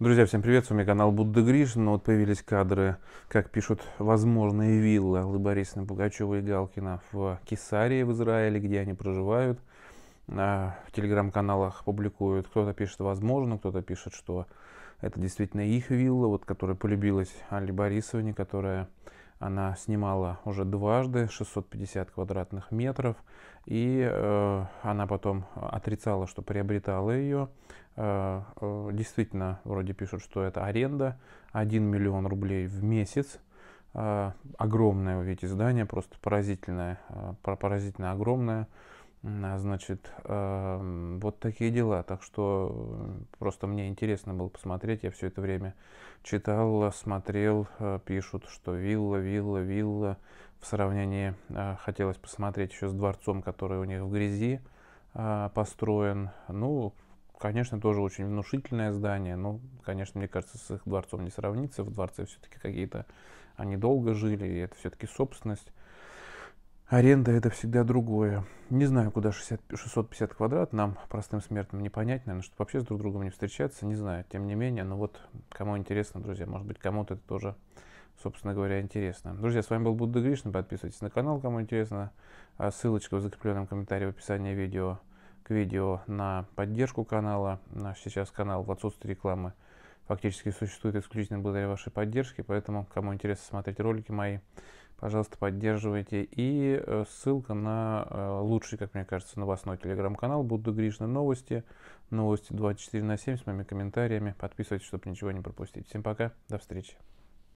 Друзья, всем привет, с вами канал Будда Гришин. Ну, вот появились кадры, как пишут, возможные виллы Аллы Борисовны Пугачева и Галкина в Кесарии в Израиле, где они проживают. А, в телеграм-каналах публикуют, кто-то пишет «возможно», кто-то пишет, что это действительно их вилла, вот, которая полюбилась Алле Борисовне, которая она снимала уже дважды 650 квадратных метров, и э, она потом отрицала, что приобретала ее. Э, э, действительно, вроде пишут, что это аренда 1 миллион рублей в месяц. Э, огромное, видите, здание, просто поразительное, э, поразительно огромное. Значит, эм, вот такие дела. Так что э, просто мне интересно было посмотреть. Я все это время читал, э, смотрел, э, пишут, что вилла, вилла, вилла. В сравнении хотелось посмотреть еще с дворцом, который у них в грязи построен. Ну, конечно, тоже очень внушительное здание. Но, конечно, мне кажется, с их дворцом не сравнится. В дворце все-таки какие-то... Они долго жили, и это все-таки собственность. Аренда это всегда другое. Не знаю, куда 60, 650 квадрат, нам, простым смертным, не понять, наверное, чтобы вообще с друг другом не встречаться, не знаю. Тем не менее, но ну вот кому интересно, друзья, может быть, кому-то это тоже, собственно говоря, интересно. Друзья, с вами был Будда Гришин, подписывайтесь на канал, кому интересно. А ссылочка в закрепленном комментарии в описании видео к видео на поддержку канала. сейчас канал в отсутствии рекламы фактически существует исключительно благодаря вашей поддержке, поэтому, кому интересно смотреть ролики мои, пожалуйста, поддерживайте. И э, ссылка на э, лучший, как мне кажется, новостной телеграм-канал «Будду Гришны новости». Новости 24 на 7 с моими комментариями. Подписывайтесь, чтобы ничего не пропустить. Всем пока, до встречи.